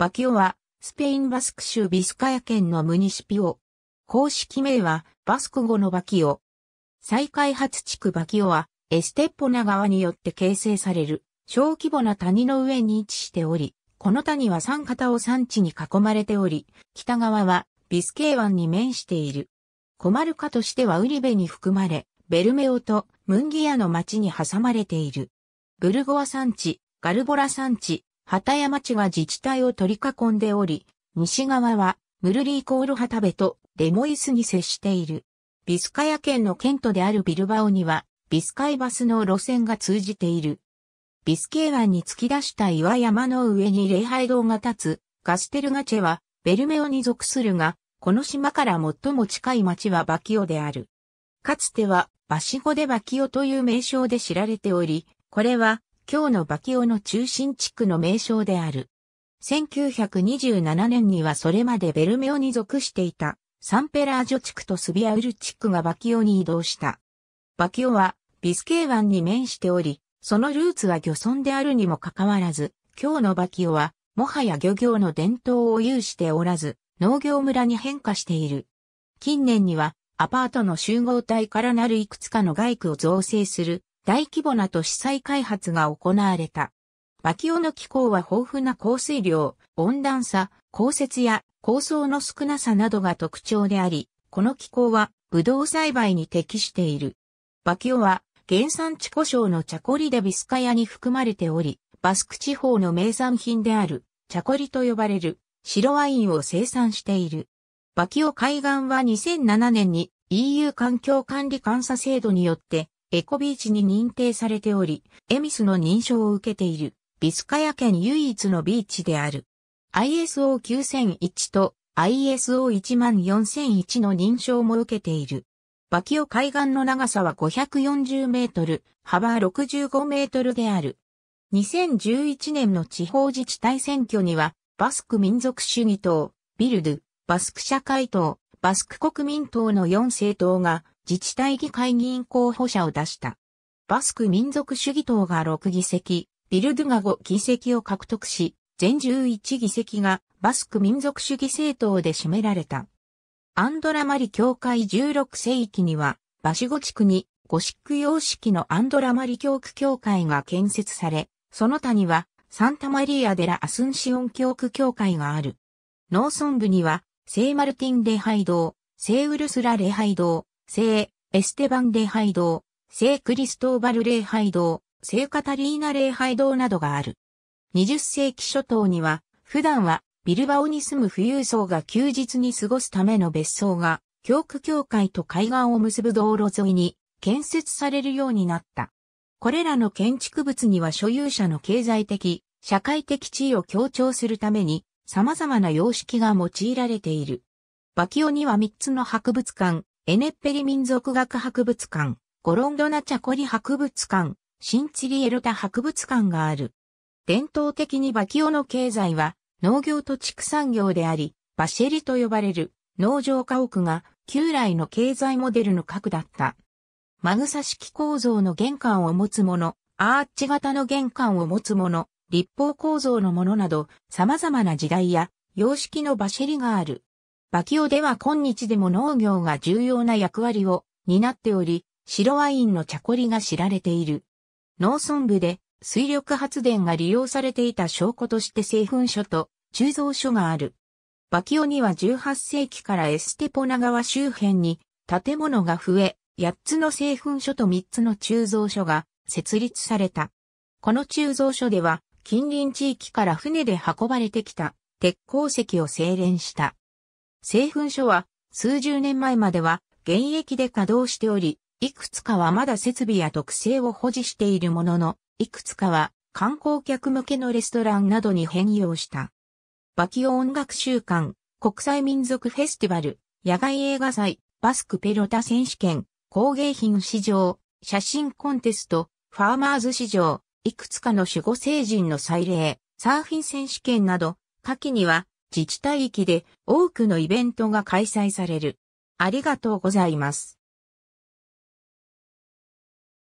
バキオは、スペインバスク州ビスカヤ県のムニシピオ。公式名は、バスク語のバキオ。再開発地区バキオは、エステッポナ川によって形成される、小規模な谷の上に位置しており、この谷は三方を山地に囲まれており、北側は、ビスケー湾に面している。コマルカとしてはウリベに含まれ、ベルメオとムンギアの町に挟まれている。ブルゴア山地、ガルボラ山地、畑山地は自治体を取り囲んでおり、西側はムルリーコール畑部とデモイスに接している。ビスカヤ県の県都であるビルバオには、ビスカイバスの路線が通じている。ビスケー湾に突き出した岩山の上に礼拝堂が立つ、ガステルガチェは、ベルメオに属するが、この島から最も近い町はバキオである。かつては、バシゴでバキオという名称で知られており、これは、今日のバキオの中心地区の名称である。1927年にはそれまでベルメオに属していたサンペラージョ地区とスビアウル地区がバキオに移動した。バキオはビスケー湾に面しており、そのルーツは漁村であるにもかかわらず、今日のバキオはもはや漁業の伝統を有しておらず、農業村に変化している。近年にはアパートの集合体からなるいくつかの外区を造成する大規模な都市再開発が行われた。バキオの気候は豊富な降水量、温暖さ、降雪や高層の少なさなどが特徴であり、この気候はブドウ栽培に適している。バキオは原産地故障のチャコリデビスカヤに含まれており、バスク地方の名産品であるチャコリと呼ばれる白ワインを生産している。バキオ海岸は2007年に EU 環境管理監査制度によってエコビーチに認定されており、エミスの認証を受けている、ビスカヤ県唯一のビーチである。ISO9001 と ISO14001 の認証も受けている。バキオ海岸の長さは540メートル、幅65メートルである。2011年の地方自治体選挙には、バスク民族主義党、ビルドバスク社会党、バスク国民党の4政党が自治体議会議員候補者を出した。バスク民族主義党が6議席、ビルドゥが5議席を獲得し、全11議席がバスク民族主義政党で占められた。アンドラマリ教会16世紀には、バシゴ地区にゴシック様式のアンドラマリ教区教会が建設され、その他にはサンタマリア・デラ・アスンシオン教区教会がある。農村部には、聖マルティン礼拝堂、聖ウルスラ礼拝堂、聖エステバン礼拝堂、聖クリストーバル礼拝堂、聖カタリーナ礼拝堂などがある。20世紀初頭には、普段はビルバオに住む富裕層が休日に過ごすための別荘が、教区教会と海岸を結ぶ道路沿いに建設されるようになった。これらの建築物には所有者の経済的、社会的地位を強調するために様々な様式が用いられている。バキオには3つの博物館、エネッペリ民族学博物館、ゴロンドナチャコリ博物館、シンチリエルタ博物館がある。伝統的にバキオの経済は農業と畜産業であり、バシェリと呼ばれる農場家屋が旧来の経済モデルの核だった。マグサ式構造の玄関を持つもの、アーチ型の玄関を持つもの、立方構造のものなど様々な時代や様式のバシェリがある。バキオでは今日でも農業が重要な役割を担っており、白ワインの茶こりが知られている。農村部で水力発電が利用されていた証拠として製粉所と鋳造所がある。バキオには18世紀からエステポナ川周辺に建物が増え、8つの製粉所と3つの鋳造所が設立された。この鋳造所では近隣地域から船で運ばれてきた鉄鉱石を精錬した。製粉所は数十年前までは現役で稼働しており、いくつかはまだ設備や特性を保持しているものの、いくつかは観光客向けのレストランなどに変容した。バキオ音楽週間、国際民族フェスティバル、野外映画祭、バスクペロタ選手権、工芸品市場、写真コンテスト、ファーマーズ市場、いくつかの守護聖人の祭礼、サーフィン選手権など、夏季には自治体域で多くのイベントが開催される。ありがとうございます。